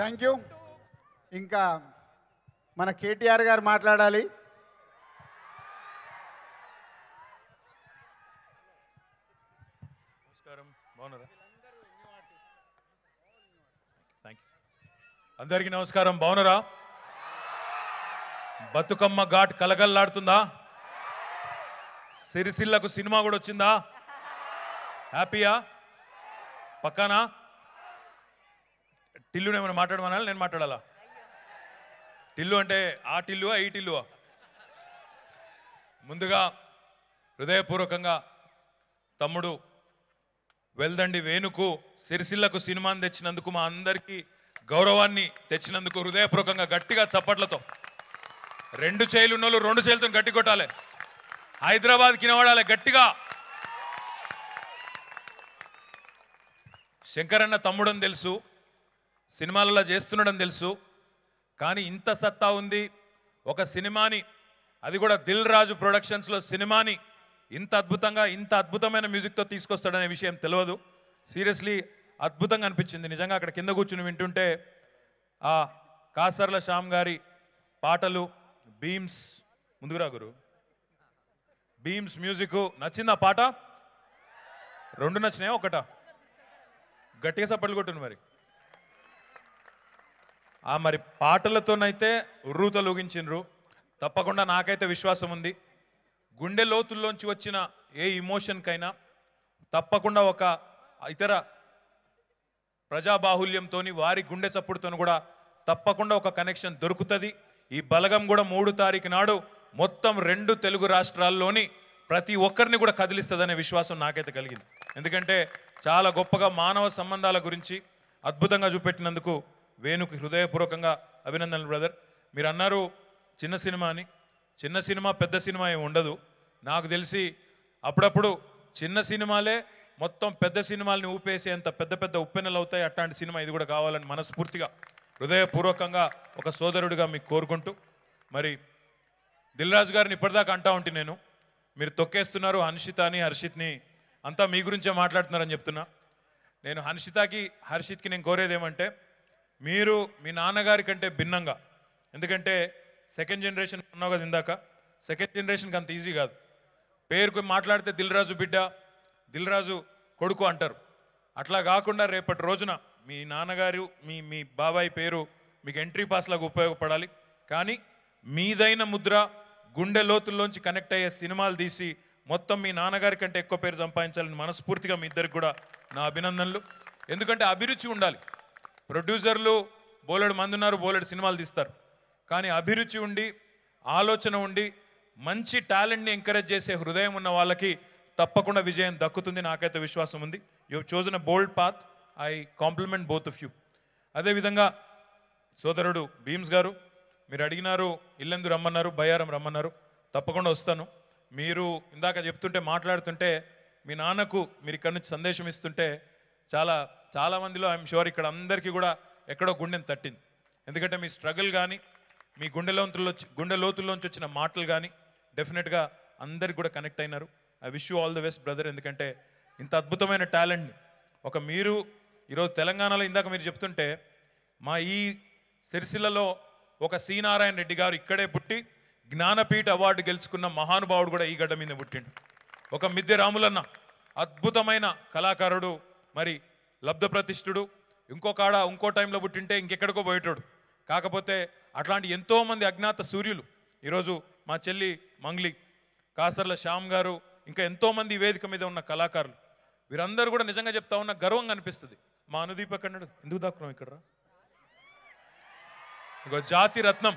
Thank you ఇంకా మన కేటీఆర్ గారు మాట్లాడాలి అందరికీ నమస్కారం బావునరా బతుకమ్మ ఘాట్ కలగల్లాడుతుందా సిరిసిల్లకు సినిమా కూడా వచ్చిందా హ్యాపీయా పక్కానా టిల్లు ఏమైనా మాట్లాడమనాలి నేను మాట్లాడాలా టిల్లు అంటే ఆ టిల్లువా ఈ టిల్లువా ముందుగా హృదయపూర్వకంగా తమ్ముడు వెల్దండి వేణుకు సిరిసిల్లకు సినిమాని తెచ్చినందుకు మా అందరికీ గౌరవాన్ని తెచ్చినందుకు హృదయపూర్వకంగా గట్టిగా చప్పట్లతో రెండు చేయిలు ఉన్నోళ్ళు రెండు చేతులతో గట్టి కొట్టాలి హైదరాబాద్కి నిలబడాలి గట్టిగా శంకరన్న తమ్ముడని తెలుసు సినిమాలలో చేస్తుండడం తెలుసు కానీ ఇంత సత్తా ఉంది ఒక సినిమాని అది కూడా దిల్ రాజు ప్రొడక్షన్స్లో సినిమాని ఇంత అద్భుతంగా ఇంత అద్భుతమైన మ్యూజిక్తో తీసుకొస్తాడనే విషయం తెలియదు సీరియస్లీ అద్భుతంగా అనిపించింది నిజంగా అక్కడ కింద కూర్చుని వింటుంటే ఆ కాసర్ల శ్యామ్ గారి పాటలు బీమ్స్ ముందుకురా గురు బీమ్స్ మ్యూజిక్ నచ్చిందా పాట రెండు నచ్చినాయా ఒకటా గట్టిగా సప్పట్లు కొట్టండి మరి ఆ మరి పాటలతోనైతే ఉర్రూతలుగించిండ్రు తప్పకుండా నాకైతే విశ్వాసం ఉంది గుండె లోతుల్లోంచి వచ్చిన ఏ ఇమోషన్కైనా తప్పకుండా ఒక ఇతర ప్రజాబాహుల్యంతో వారి గుండె చప్పుడుతో కూడా తప్పకుండా ఒక కనెక్షన్ దొరుకుతుంది ఈ బలగం కూడా మూడు తారీఖు నాడు మొత్తం రెండు తెలుగు రాష్ట్రాల్లోని ప్రతి ఒక్కరిని కూడా కదిలిస్తుందనే విశ్వాసం నాకైతే కలిగింది ఎందుకంటే చాలా గొప్పగా మానవ సంబంధాల గురించి అద్భుతంగా చూపెట్టినందుకు వేణుకు హృదయపూర్వకంగా అభినందనలు బ్రదర్ మీరు అన్నారు చిన్న సినిమా అని చిన్న సినిమా పెద్ద సినిమా ఏమి ఉండదు నాకు తెలిసి అప్పుడప్పుడు చిన్న సినిమాలే మొత్తం పెద్ద సినిమాలని అంత పెద్ద పెద్ద ఉప్పెనలు అవుతాయి అట్లాంటి సినిమా ఇది కూడా కావాలని మనస్ఫూర్తిగా హృదయపూర్వకంగా ఒక సోదరుడిగా మీకు కోరుకుంటూ మరి రాజు గారిని ఇప్పటిదాకా అంటా ఉంటే నేను మీరు తొక్కేస్తున్నారు హన్షిత అని హర్షిత్ని అంతా మీ గురించే మాట్లాడుతున్నారని చెప్తున్నా నేను హర్షితకి హర్షిత్కి నేను కోరేది ఏమంటే మీరు మీ నాన్నగారి కంటే భిన్నంగా ఎందుకంటే సెకండ్ జనరేషన్ అన్నావు కదా ఇందాక సెకండ్ జనరేషన్కి అంత ఈజీ కాదు పేరుకు మాట్లాడితే దిల్రాజు బిడ్డ దిల్రాజు కొడుకు అంటారు అట్లా కాకుండా రేపటి రోజున మీ నాన్నగారు మీ మీ బాబాయ్ పేరు మీకు ఎంట్రీ పాస్లాగా ఉపయోగపడాలి కానీ మీదైన ముద్ర గుండె లోతుల్లోంచి కనెక్ట్ అయ్యే సినిమాలు తీసి మొత్తం మీ నాన్నగారి కంటే ఎక్కువ పేరు సంపాదించాలని మనస్ఫూర్తిగా మీ ఇద్దరికి కూడా నా అభినందనలు ఎందుకంటే అభిరుచి ఉండాలి ప్రొడ్యూసర్లు బోలెడు మంది ఉన్నారు బోలెడు సినిమాలు తీస్తారు కానీ అభిరుచి ఉండి ఆలోచన ఉండి మంచి టాలెంట్ని ఎంకరేజ్ చేసే హృదయం ఉన్న వాళ్ళకి తప్పకుండా విజయం దక్కుతుంది నాకైతే విశ్వాసం ఉంది you chosen a bold path I compliment both of you అదేవిధంగా సోదరుడు భీమ్స్ గారు మీరు అడిగినారు ఇల్లెందు రమ్మన్నారు బయ్యారం రమ్మన్నారు తప్పకుండా వస్తాను మీరు ఇందాక చెప్తుంటే మాట్లాడుతుంటే మీ నాన్నకు మీరు ఇక్కడ నుంచి సందేశం ఇస్తుంటే చాలా చాలామందిలో ఐఎమ్ షూర్ ఇక్కడ అందరికీ కూడా ఎక్కడో గుండెని తట్టింది ఎందుకంటే మీ స్ట్రగుల్ కానీ మీ గుండె లోతుల్లో గుండె లోతుల్లోంచి వచ్చిన మాటలు కానీ డెఫినెట్గా అందరికి కూడా కనెక్ట్ అయినారు I wish you all the best brother ఎందుకంటే ఇంత అద్భుతమైన టాలెంట్ని ఒక మీరు ఈరోజు తెలంగాణలో ఇందాక మీరు చెప్తుంటే మా ఈ సిరిసిల్లలో ఒక సి నారాయణ రెడ్డి గారు ఇక్కడే పుట్టి జ్ఞానపీఠ అవార్డు గెలుచుకున్న మహానుభావుడు కూడా ఈ గడ్డ మీద పుట్టిండు ఒక మిద్దె రాములన్న అద్భుతమైన కళాకారుడు మరి లబ్ధప్రతిష్ఠుడు ఇంకో కాడ ఇంకో టైంలో పుట్టింటే ఇంకెక్కడికో పోయేటోడు కాకపోతే అట్లాంటి ఎంతోమంది అజ్ఞాత సూర్యులు ఈరోజు మా చెల్లి మంగ్లి కాసర్ల శ్యామ్ గారు ఇంకా ఎంతోమంది వేదిక మీద ఉన్న కళాకారులు వీరందరూ కూడా నిజంగా చెప్తా ఉన్న గర్వంగా కనిపిస్తుంది మా అనుదీప్ అన్నాడు ఎందుకు దాక్కున్నాం ఇక్కడ ఇంకో జాతి రత్నం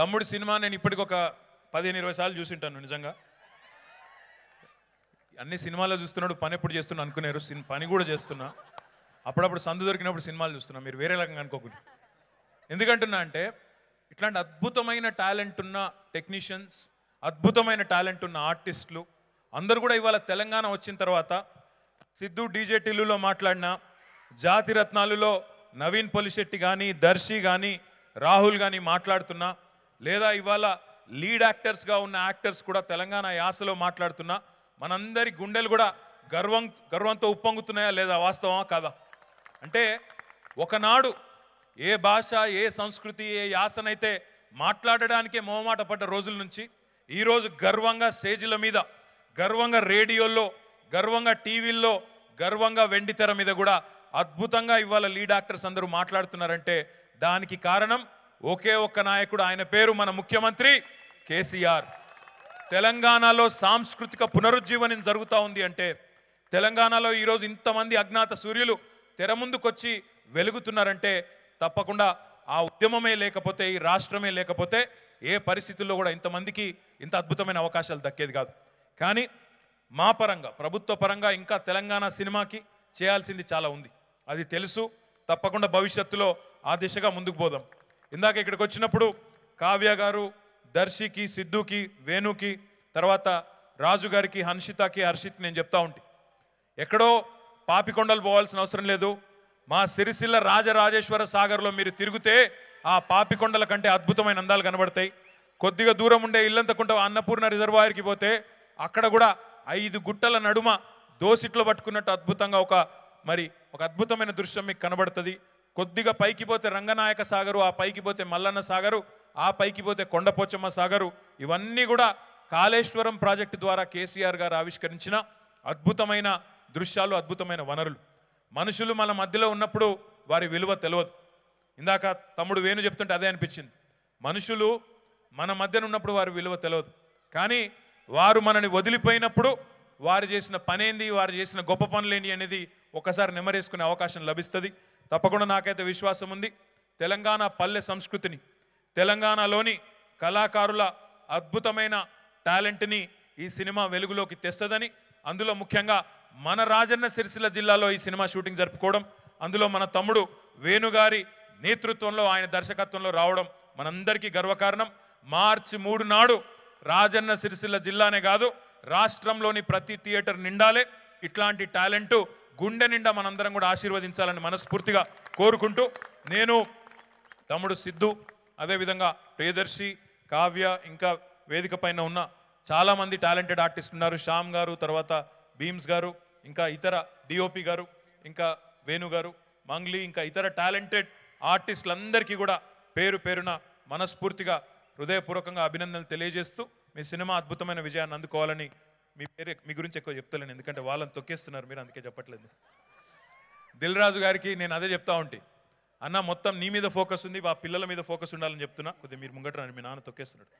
తమ్ముడు సినిమా నేను ఇప్పటికొక పదిహేను ఇరవై సార్లు చూసి ఉంటాను నిజంగా అన్ని సినిమాలు చూస్తున్నాడు పని ఎప్పుడు చేస్తున్నా అనుకునేరు పని కూడా చేస్తున్నా అప్పుడప్పుడు సందు దొరికినప్పుడు సినిమాలు చూస్తున్నా మీరు వేరే రకంగా అనుకోకూడదు ఎందుకంటున్నా అంటే ఇట్లాంటి అద్భుతమైన టాలెంట్ ఉన్న టెక్నీషియన్స్ అద్భుతమైన టాలెంట్ ఉన్న ఆర్టిస్టులు అందరు కూడా ఇవాళ తెలంగాణ వచ్చిన తర్వాత సిద్ధు డీజే టిల్లులో మాట్లాడిన జాతి రత్నాలులో నవీన్ పొలిశెట్టి కానీ దర్శి కానీ రాహుల్ కానీ మాట్లాడుతున్నా లేదా ఇవాళ లీడ్ యాక్టర్స్గా ఉన్న యాక్టర్స్ కూడా తెలంగాణ యాసలో మాట్లాడుతున్నా మనందరి గుండెలు కూడా గర్వం గర్వంతో ఉప్పొంగుతున్నాయా లేదా వాస్తవమా కాదా అంటే ఒకనాడు ఏ భాష ఏ సంస్కృతి ఏ యాసనైతే మాట్లాడడానికే మొహమాట పడ్డ రోజుల నుంచి ఈరోజు గర్వంగా స్టేజీల మీద గర్వంగా రేడియోల్లో గర్వంగా టీవీల్లో గర్వంగా వెండితెర మీద కూడా అద్భుతంగా ఇవాళ లీడ్ యాక్టర్స్ అందరూ మాట్లాడుతున్నారంటే దానికి కారణం ఒకే ఒక్క నాయకుడు ఆయన పేరు మన ముఖ్యమంత్రి కేసీఆర్ తెలంగాణలో సాంస్కృతిక పునరుజ్జీవనం జరుగుతూ ఉంది అంటే తెలంగాణలో ఈరోజు ఇంతమంది అజ్ఞాత సూర్యులు తెర ముందుకొచ్చి వెలుగుతున్నారంటే తప్పకుండా ఆ ఉద్యమమే లేకపోతే ఈ రాష్ట్రమే లేకపోతే ఏ పరిస్థితుల్లో కూడా ఇంతమందికి ఇంత అద్భుతమైన అవకాశాలు దక్కేది కాదు కానీ మా పరంగా ప్రభుత్వ పరంగా ఇంకా తెలంగాణ సినిమాకి చేయాల్సింది చాలా ఉంది అది తెలుసు తప్పకుండా భవిష్యత్తులో ఆ దిశగా ముందుకు పోదాం ఇందాక ఇక్కడికి వచ్చినప్పుడు కావ్య గారు దర్శికి సిద్ధుకి వేణుకి తర్వాత రాజు గారికి హన్షితకి హర్షిత్ నేను చెప్తా ఉంటే ఎక్కడో పాపికొండలు పోవాల్సిన అవసరం లేదు మా సిరిసిల్ల రాజరాజేశ్వర సాగర్లో మీరు తిరిగితే ఆ పాపికొండల కంటే అద్భుతమైన అందాలు కనబడతాయి కొద్దిగా దూరం ఉండే ఇల్లంతకుంట అన్నపూర్ణ రిజర్వాయర్కి పోతే అక్కడ కూడా ఐదు గుట్టల నడుమ దోసిట్లో పట్టుకున్నట్టు అద్భుతంగా ఒక మరి ఒక అద్భుతమైన దృశ్యం మీకు కనబడుతుంది కొద్దిగా పైకి పోతే రంగనాయక సాగరు ఆ పైకి పోతే మల్లన్న సాగరు ఆ పైకి పోతే కొండపోచమ్మ సాగరు ఇవన్నీ కూడా కాళేశ్వరం ప్రాజెక్టు ద్వారా కేసీఆర్ గారు ఆవిష్కరించిన అద్భుతమైన దృశ్యాలు అద్భుతమైన వనరులు మనుషులు మన మధ్యలో ఉన్నప్పుడు వారి విలువ తెలియదు ఇందాక తమ్ముడు వేణు చెప్తుంటే అదే అనిపించింది మనుషులు మన మధ్యన ఉన్నప్పుడు వారి విలువ తెలియదు కానీ వారు మనని వదిలిపోయినప్పుడు వారు చేసిన పనేంది వారు చేసిన గొప్ప పనులేంటి అనేది ఒకసారి నెమరేసుకునే అవకాశం లభిస్తుంది తప్పకుండా నాకైతే విశ్వాసం ఉంది తెలంగాణ పల్లె సంస్కృతిని తెలంగాణలోని కళాకారుల అద్భుతమైన టాలెంట్ని ఈ సినిమా వెలుగులోకి తెస్తుందని అందులో ముఖ్యంగా మన రాజన్న సిరిసిల్ల జిల్లాలో ఈ సినిమా షూటింగ్ జరుపుకోవడం అందులో మన తమ్ముడు వేణుగారి నేతృత్వంలో ఆయన దర్శకత్వంలో రావడం మనందరికీ గర్వకారణం మార్చి మూడు నాడు రాజన్న సిరిసిల్ల జిల్లానే కాదు రాష్ట్రంలోని ప్రతి థియేటర్ నిండాలే ఇట్లాంటి టాలెంటు గుండె నిండా మనందరం కూడా ఆశీర్వదించాలని మనస్ఫూర్తిగా కోరుకుంటూ నేను తమ్ముడు సిద్ధు అదేవిధంగా ప్రియదర్శి కావ్య ఇంకా వేదిక పైన ఉన్న చాలామంది టాలెంటెడ్ ఆర్టిస్ట్ ఉన్నారు శ్యామ్ గారు తర్వాత భీమ్స్ గారు ఇంకా ఇతర డిఓపి గారు ఇంకా వేణు గారు మంగ్లీ ఇంకా ఇతర టాలెంటెడ్ ఆర్టిస్టులందరికీ కూడా పేరు పేరున మనస్ఫూర్తిగా హృదయపూర్వకంగా అభినందనలు తెలియజేస్తూ మీ సినిమా అద్భుతమైన విజయాన్ని అందుకోవాలని మీ పేరు మీ గురించి ఎక్కువ చెప్తలేను ఎందుకంటే వాళ్ళని తొక్కేస్తున్నారు మీరు అందుకే చెప్పట్లేదు దిల్ రాజు గారికి నేను అదే చెప్తా ఉంటే అన్న మొత్తం నీ మీద ఫోకస్ ఉంది ఆ పిల్లల మీద ఫోకస్ ఉండాలని చెప్తున్నా కొద్దిగా మీరు ముంగట మీ నాన్న తొక్కేస్తున్నాడు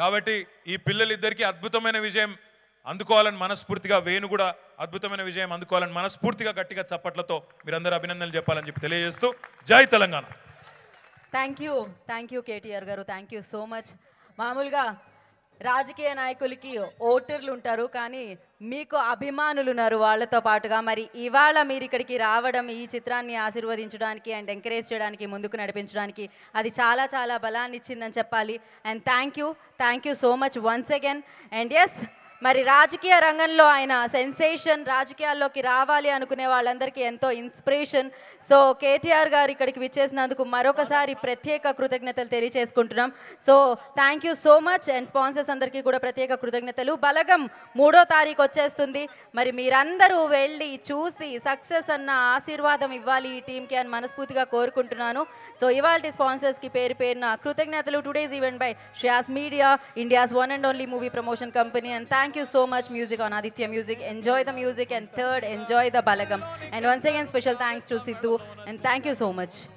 కాబట్టి ఈ పిల్లలిద్దరికీ అద్భుతమైన విజయం అందుకోవాలని మనస్ఫూర్తిగా వేణు కూడా అద్భుతమైన విజయం అందుకోవాలని మనస్ఫూర్తిగా గట్టిగా చప్పట్లతో మీరందరూ అభినందనలు చెప్పాలని చెప్పి తెలియజేస్తూ Jai Telangana thank you thank you KTR గారు థ్యాంక్ యూ సో మచ్ మామూలుగా రాజకీయ నాయకులకి ఓటర్లు ఉంటారు కానీ మీకు అభిమానులు ఉన్నారు వాళ్ళతో పాటుగా మరి ఇవాళ మీరు ఇక్కడికి రావడం ఈ చిత్రాన్ని ఆశీర్వదించడానికి అండ్ ఎంకరేజ్ చేయడానికి ముందుకు నడిపించడానికి అది చాలా చాలా బలాన్ని ఇచ్చిందని చెప్పాలి and thank you thank you so much once again and yes మరి రాజకీయ రంగంలో ఆయన సెన్సేషన్ రాజకీయాల్లోకి రావాలి అనుకునే వాళ్ళందరికీ ఎంతో ఇన్స్పిరేషన్ సో కేటీఆర్ గారు ఇక్కడికి విచ్చేసినందుకు మరొకసారి ప్రత్యేక కృతజ్ఞతలు తెలియజేసుకుంటున్నాం so thank so much and sponsors అందరికీ కూడా ప్రత్యేక కృతజ్ఞతలు బలగం మూడో తారీఖు వచ్చేస్తుంది మరి మీరందరూ వెళ్ళి చూసి సక్సెస్ అన్న ఆశీర్వాదం ఇవ్వాలి ఈ టీంకి అని మనస్ఫూర్తిగా కోరుకుంటున్నాను సో ఇవాళ స్పాన్సర్స్కి పేరు పేరున కృతజ్ఞతలు టుడేస్ ఈవెంట్ బై శ్యాస్ media India's one and only movie promotion company and thank Thank you so much, music on Aditya Music. Enjoy the music. And third, enjoy the balagam. And once again, special thanks to Sidhu. And thank you so much.